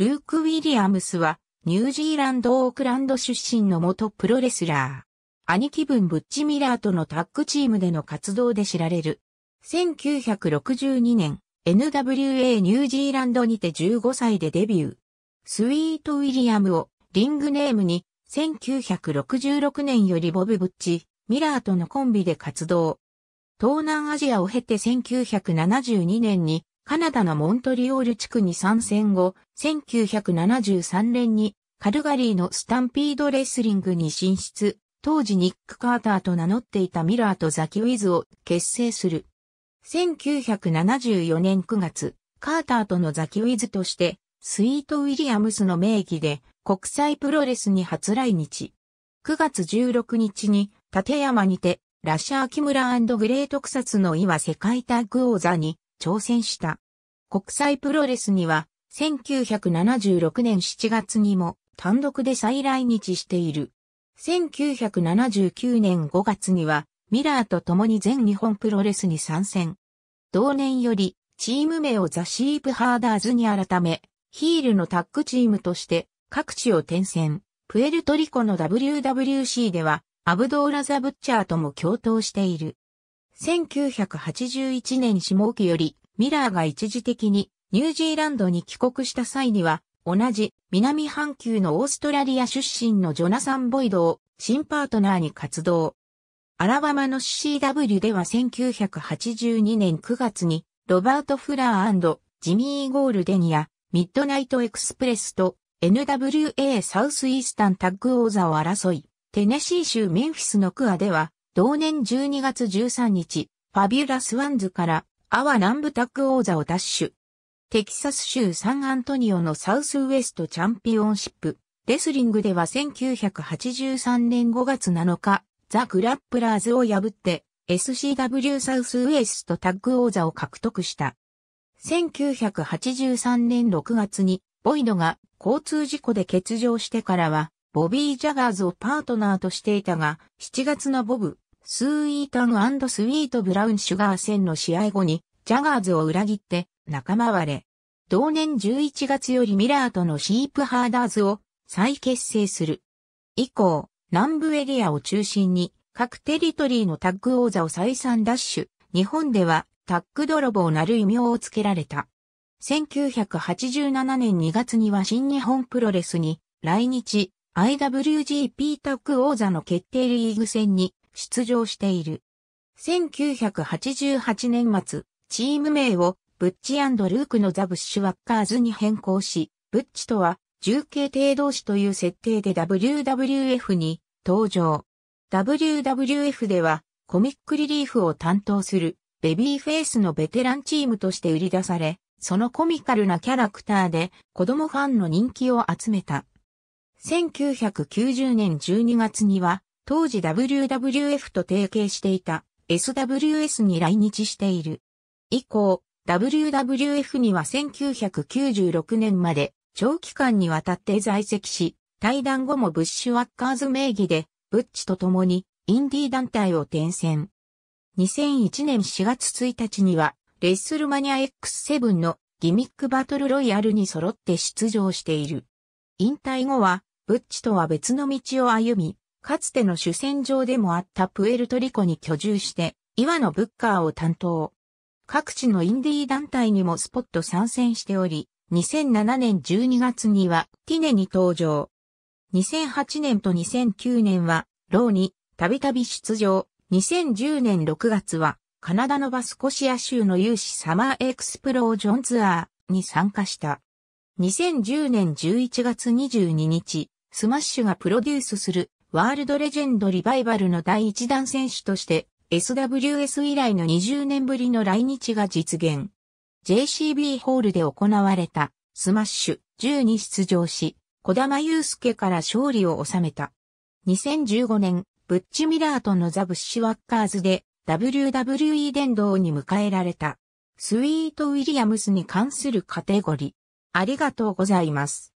ルーク・ウィリアムスは、ニュージーランド・オークランド出身の元プロレスラー。兄貴分ブッチ・ミラーとのタッグチームでの活動で知られる。1962年、NWA ニュージーランドにて15歳でデビュー。スイート・ウィリアムをリングネームに、1966年よりボブ・ブッチ、ミラーとのコンビで活動。東南アジアを経て1972年にカナダのモントリオール地区に参戦後、1973年にカルガリーのスタンピードレスリングに進出、当時ニック・カーターと名乗っていたミラーとザキ・ウィズを結成する。1974年9月、カーターとのザキ・ウィズとして、スイート・ウィリアムスの名義で国際プロレスに初来日。9月16日に立山にて、ラッシャー・キムラグレートクサツの岩世界タッグ王座に挑戦した。国際プロレスには、1976年7月にも単独で再来日している。1979年5月には、ミラーと共に全日本プロレスに参戦。同年より、チーム名をザ・シープ・ハーダーズに改め、ヒールのタッグチームとして各地を転戦。プエルトリコの WWC では、アブドーラ・ザ・ブッチャーとも共闘している。1981年下期より、ミラーが一時的にニュージーランドに帰国した際には、同じ南半球のオーストラリア出身のジョナサン・ボイドを新パートナーに活動。アラバマの CW では1982年9月にロバート・フラージミー・ゴールデニア、ミッドナイト・エクスプレスと NWA サウスイースタンタッグ王座を争い、テネシー州メンフィスのクアでは同年12月13日、ファビュラスワンズからアワ南部タッグ王座を奪取。テキサス州サンアントニオのサウスウエストチャンピオンシップ。レスリングでは1983年5月7日、ザ・グラップラーズを破って SCW サウスウエストタッグ王座を獲得した。1983年6月にボイドが交通事故で欠場してからはボビー・ジャガーズをパートナーとしていたが、7月のボブ、スーイータンスイート・ブラウン・シュガー戦の試合後に、ジャガーズを裏切って仲間割れ。同年11月よりミラーとのシープハーダーズを再結成する。以降、南部エリアを中心に各テリトリーのタッグ王座を再三奪取。日本ではタッグ泥棒なる異名をつけられた。1987年2月には新日本プロレスに来日、IWGP タッグ王座の決定リーグ戦に出場している。1988年末、チーム名をブッチルークのザ・ブッシュワッカーズに変更し、ブッチとは重慶帝同士という設定で WWF に登場。WWF ではコミックリリーフを担当するベビーフェイスのベテランチームとして売り出され、そのコミカルなキャラクターで子供ファンの人気を集めた。1990年12月には、当時 WWF と提携していた SWS に来日している。以降、WWF には1996年まで長期間にわたって在籍し、対談後もブッシュワッカーズ名義で、ブッチと共にインディー団体を転戦。2001年4月1日には、レッスルマニア X7 のギミックバトルロイヤルに揃って出場している。引退後は、ブッチとは別の道を歩み、かつての主戦場でもあったプエルトリコに居住して、岩のブッカーを担当。各地のインディー団体にもスポット参戦しており、2007年12月にはティネに登場。2008年と2009年は、ローにたびたび出場。2010年6月は、カナダのバスコシア州の有志サマーエクスプロージョンツアーに参加した。2010年11月22日、スマッシュがプロデュースするワールドレジェンドリバイバルの第一弾選手として SWS 以来の20年ぶりの来日が実現。JCB ホールで行われたスマッシュ10に出場し、小玉祐介から勝利を収めた。2015年、ブッチ・ミラーとのザ・ブッシュワッカーズで WWE 殿堂に迎えられた。スイート・ウィリアムスに関するカテゴリー。ありがとうございます。